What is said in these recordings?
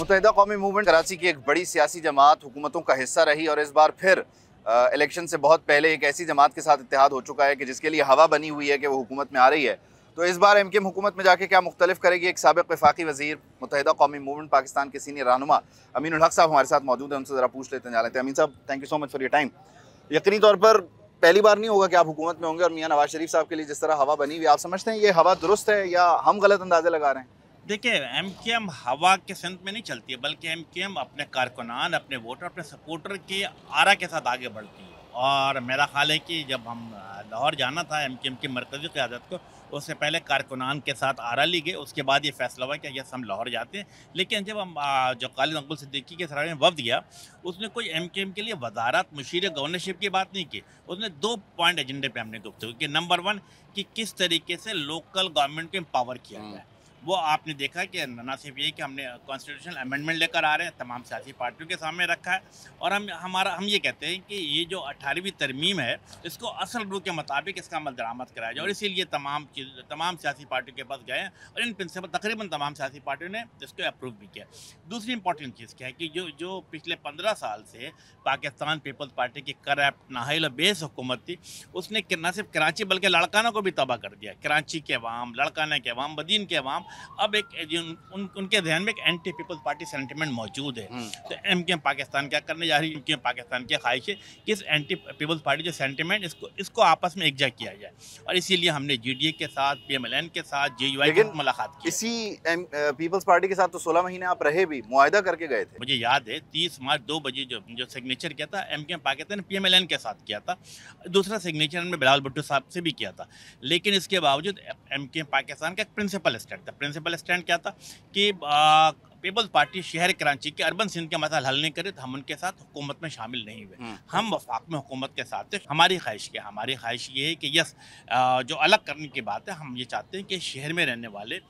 मुतहदा कौमी मूवमेंट कराची की एक बड़ी सियासी जमात हुकूमतों का हिस्सा रही और इस बार फिर इलेक्शन से बहुत पहले एक ऐसी जमात के साथ इतिहाद हो चुका है कि जिसके लिए हवा बनी हुई है कि वो हुकूमत में आ रही है तो इस बार एम के एम हुकूमत में जाके क्या मुख्तलिफ करेगी एक सबक विफाकी वजीर मुतहदा कौमी मूवमेंट पाकिस्तान के सीनियर रहनुमा अमीन उलहक साहब हमारे साथ मौजूद हैं उनसे ज़रा पूछ लेते जा लेते हैं अमीन साहब thank you so much for your time यकीनी तौर पर पहली बार नहीं होगा कि आप हुकूमत में होंगे और मियाँ नवाज शरीफ साहब के लिए जिस तरह हवा बनी हुई आप समझते हैं ये हवा दुरुस्त है या हम गलत अंदाजे लगा रहे हैं देखिए एम के एम हवा के संत में नहीं चलती है बल्कि एम के एम अपने कारकुनान अपने वोटर अपने सपोर्टर के आरा के साथ आगे बढ़ती है और मेरा ख्याल है कि जब हम लाहौर जाना था एम के एम की मरकज़ी क़्यादत को उससे पहले कारकुनान के साथ आरा ली गई उसके बाद ये फैसला हुआ कि यस हम लाहौर जाते हैं लेकिन जब हम जो कालिद अकबुल सिद्दीकी के सराय में वफ गया उसने कोई एम के एम के लिए वजारत मशीर गवर्नरशिप की बात नहीं की उसने दो पॉइंट एजेंडे पर हमने गुप्त कि नंबर वन कि किस तरीके से लोकल गवर्नमेंट को एम्पावर किया हम्म। जाए वो आपने देखा कि ना सिर्फ ये कि हमने कॉन्स्टिट्यूशनल अमेंडमेंट लेकर आ रहे हैं तमाम सियासी पार्टियों के सामने रखा है और हम हमारा हम ये कहते हैं कि ये जो अठारहवीं तरमीम है इसको असल रू के मुताबिक इसका अमल दरामद कराया जाए और इसीलिए तमाम चीज़ तमाम सियासी पार्टियों के पास गए हैं और इन प्रिंसिपल तकरीबन तमाम सियासी पार्टियों ने इसको अप्रूव भी किया दूसरी इंपॉर्टेंट चीज़ क्या है कि जो जो पिछले पंद्रह साल से पाकिस्तान पीपल्स पार्टी की करप्ट नाहल बेस हुकूमत थी उसने न सिर्फ कराची बल्कि लड़काना को भी तबाह कर दिया कराची के अवाम लड़काना के अवाम बदीन के अवाम अब एक उन, उनके ध्यान में एक एंटी पीपल पार्टी सेंटिमेंट मौजूद है हम्म। तो एम के पाकिस्तान क्या करने जा रही है क्योंकि पाकिस्तान की ख्वाहिश है कि इस एंटी पीपल्स पार्टी जो सेंटिमेंट इसको इसको आपस में एकजा किया जाए और इसीलिए हमने जी के साथ पी के साथ जे यू आई मुलाकात की इसी पीपल्स पार्टी के साथ तो सोलह महीने आप रहे भी मुआदा करके गए थे मुझे याद है तीस मार्च दो बजे जो जो सिग्नेचर किया था एम के पाकिस्तान ने पी के साथ किया था दूसरा सिग्नेचर हमने बिलाल भुट्टो साहब से भी किया था लेकिन इसके बावजूद एम के पाकिस्तान का एक प्रिंसिपल स्टेट था प्रिंसिपल स्टैंड क्या था कि पीपल्स पार्टी शहर कराची के अरबन सिंध के मसाला हल नहीं करे तो हम उनके साथ हुकूमत में शामिल नहीं हुए हम्म। हम वफाक में हुकूमत के साथ थे हमारी ख्वाहिश क्या हमारी ख्वाहिश ये है कि यस जो अलग करने की बात है हम ये चाहते हैं कि शहर में रहने वाले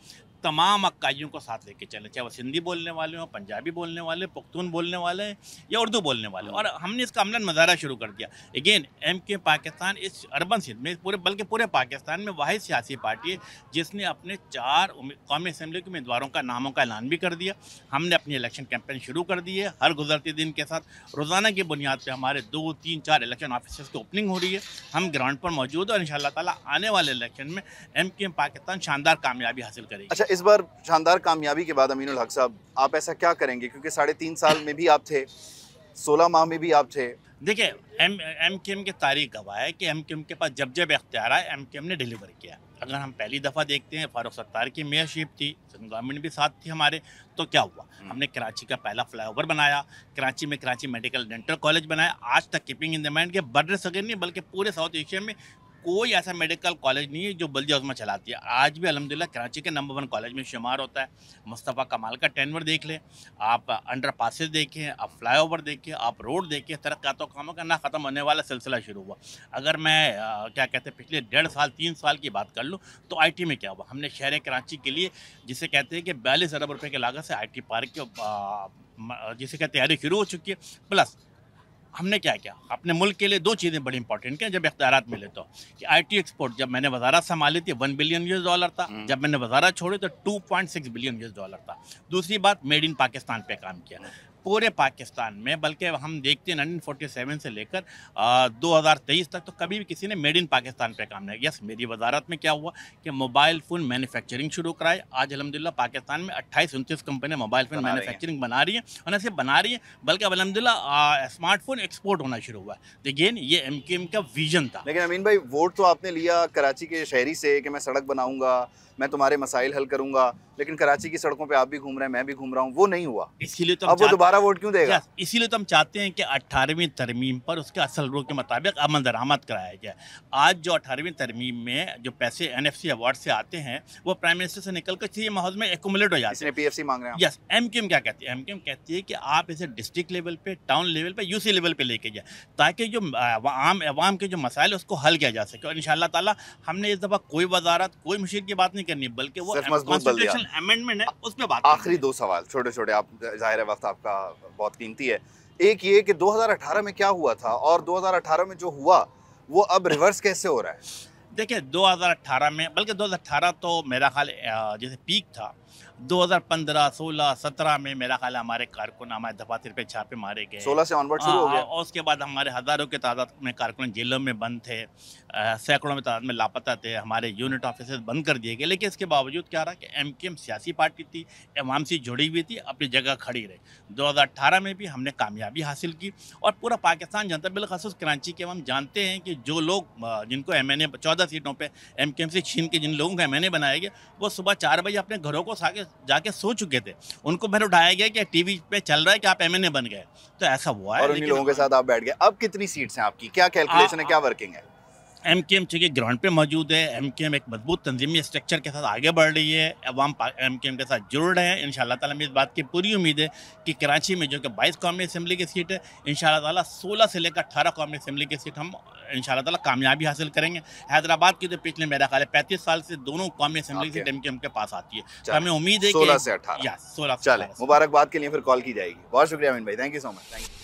तमाम अक्काइयों को साथ लेके चले चाहे वो सिंधी बोलने वाले हों पंजाबी बोलने वाले पख्तून बोलने वाले या उर्दू बोलने वाले हाँ। और हमने इसका अमला मजारा शुरू कर दिया अगेन एम के पाकिस्तान इस अरबन सिंध में पूरे बल्कि पूरे पाकिस्तान में वाहि सियासी पार्टी है जिसने अपने चार कौमी असम्बली के उम्मीदवारों का नामों का ऐलान भी कर दिया हमने अपनी इलेक्शन कैंपेन शुरू कर दी है हर गुजरते दिन के साथ रोज़ाना की बुनियाद पर हमारे दो तीन चार इलेक्शन ऑफिस की ओपनिंग हो रही है हम ग्राउंड पर मौजूद और इन शाह आने वाले इलेक्शन में एम के पाकिस्तान शानदार कामयाबी हासिल करेगी अच्छा, इस बार शानदार कामयाबी के बाद अमीनुल हक साहब आप ऐसा क्या करेंगे क्योंकि साढ़े तीन साल में भी आप थे सोलह माह में भी आप थे देखिए एम एम के एम की तारीख गवाह है कि एम के एम के पास जब जब इख्तियार आए एम के एम ने डिलीवर किया अगर हम पहली दफ़ा देखते हैं फारूक सत्तार की मेयरशिप थी गवर्नमेंट भी साथ थी हमारे तो क्या हुआ हम्म। हमने कराची का पहला फ्लाईओवर बनाया कराची में कराची मेडिकल डेंटल कॉलेज बनाया आज तक कीपिंग इन द माइंड के बर्डर सगे नहीं बल्कि पूरे साउथ एशिया में कोई ऐसा मेडिकल कॉलेज नहीं है जो बल्दी आजमा चलाती है आज भी अलहमदिल्ला कराची के नंबर वन कॉलेज में शुमार होता है मुस्तफ़ा कमाल का टेनवर देख लें आप अंडर पासिस देखें आप फ्लाई ओवर देखें आप रोड देखें तरक्यात कामों का ना ख़त्म होने वाला सिलसिला शुरू हुआ अगर मैं आ, क्या कहते हैं पिछले डेढ़ साल तीन साल की बात कर लूँ तो आई में क्या हुआ हमने शहर कराची के लिए जिसे कहते हैं कि बयालीस अरब रुपये की लागत से आई पार्क जिसे कहते तैयारी शुरू हो चुकी है प्लस हमने क्या किया अपने मुल्क के लिए दो चीज़ें बड़ी इंपॉर्टेंट क्या जब इख्तियार मिले तो कि आईटी एक्सपोर्ट जब मैंने वजारत संभाली थी वन बिलियन यूएस डॉलर था हम्म। जब मैंने वजारत छोड़ी तो two point six billion US dollar था दूसरी बात मेड इन पाकिस्तान पे काम किया पूरे पाकिस्तान में बल्कि हम देखते हैं नाइनटीन से लेकर दो हज़ार तेईस तक तो कभी भी किसी ने मेड इन पाकिस्तान पे काम नहीं किया यस मेरी वजारत में क्या हुआ कि मोबाइल फ़ोन मैन्युफैक्चरिंग शुरू कराए आज अलहमदिल्ला पाकिस्तान में अट्ठाईस उनतीस कंपनियाँ मोबाइल फ़ोन मैन्युफैक्चरिंग बना रही हैं और ऐसे बना रही हैं बल्कि अब अलहमदिल्ला स्मार्टफोन एक्सपोर्ट होना शुरू हुआ है तो ये एम का विजन था लेकिन अमीन भाई वोट तो आपने लिया कराची के शहरी से कि मैं सड़क बनाऊँगा मैं तुम्हारे मसाइल हल करूँगा लेकिन कराची की सड़कों पर आप भी घूम रहे हैं मैं भी घूम रहा हूँ वो नहीं हुआ इसीलिए तो अब वो दोबारा दोबारा वोट क्यों देगा इसीलिए तो हम चाहते हैं कि अठारहवीं तरमीम पर उसके असल रूप के मुताबिक अमल दरामद कराया जाए आज जो अठारहवीं तरमीम में जो पैसे एन एफ सी अवार्ड से आते हैं वो प्राइम मिनिस्टर से निकल कर चाहिए माहौल में एकोमुलेट हो जाते हैं पी एफ सी मांग रहे हैं यस एम क्यू एम क्या कहती है एम क्यू एम कहती है कि आप इसे डिस्ट्रिक्ट लेवल पर टाउन लेवल पर यू सी लेवल पर लेके जाए ताकि जो आम आवाम के जो मसाइल उसको हल किया जा सके और इन शाह तला हमने इस दफ़ा कोई वजारत कोई मुशीर की बात नहीं करनी बल्कि वो अमेंडमेंट है उस पर बात आखिरी दो सवाल छोटे छोटे आप जाहिर वक्त आपका बहुत कीमती है एक ये कि 2018 में क्या हुआ था और 2018 में जो हुआ वो अब रिवर्स कैसे हो रहा है देखिए 2018 में बल्कि 2018 तो मेरा ख्याल जैसे पीक था 2015, 16, 17 में मेरा ख्याल हमारे कारकुन हमारे दफातर पे छापे मारे गए 16 से ऑनवर्ड शुरू हो हाँ, गया और उसके बाद हमारे हज़ारों के तादाद में कारकुन जेलों में बंद थे सैकड़ों में तादाद में लापता थे हमारे यूनिट ऑफिस बंद कर दिए गए लेकिन इसके बावजूद क्या रहा कि एम के एम सियासी पार्टी थी एवाम से जुड़ी हुई थी अपनी जगह खड़ी रही दो में भी हमने कामयाबी हासिल की और पूरा पाकिस्तान जनता बिलखसूस कराची के हम जानते हैं कि जो लोग जिनको एम एन ए चौदह सीटों पे एमकेएमसी छीन के जिन लोगों का मैंने बनाया गया वो सुबह चार बजे अपने घरों को साके जाके सो चुके थे उनको मैंने उठाया गया कि टीवी पे चल रहा है कि आप एम बन गए तो ऐसा हुआ है और लोगों के साथ आप बैठ गए अब कितनी सीट्स हैं आपकी क्या कैलकुलेशन है क्या वर्किंग है एम के एम चूँकि ग्राउंड पे मौजूद है एम के एम एक मजबूत तंजीमी स्ट्रक्चर के साथ आगे बढ़ रही है अवाम एम के एम के साथ जुड़ रहे हैं इन ताला में इस बात की पूरी उम्मीद है कि कराची में जो कि बाईस कौमी असम्बली की सीट है इन शाला सोलह से लेकर अठारह कौमी असम्बली की सीट हम इन ताला कामयाबी हासिल करेंगे हैदराबाद की तो पिछले मेरा ख्याल है पैंतीस साल से दोनों कौमी असम्बली की सीट एम के एम के पास आती है तो हमें उम्मीद है सोलह से अठारह सोलह मुबारकबाद के लिए फिर कॉल की जाएगी बहुत शुक्रिया अमीन भाई thank you so much thank you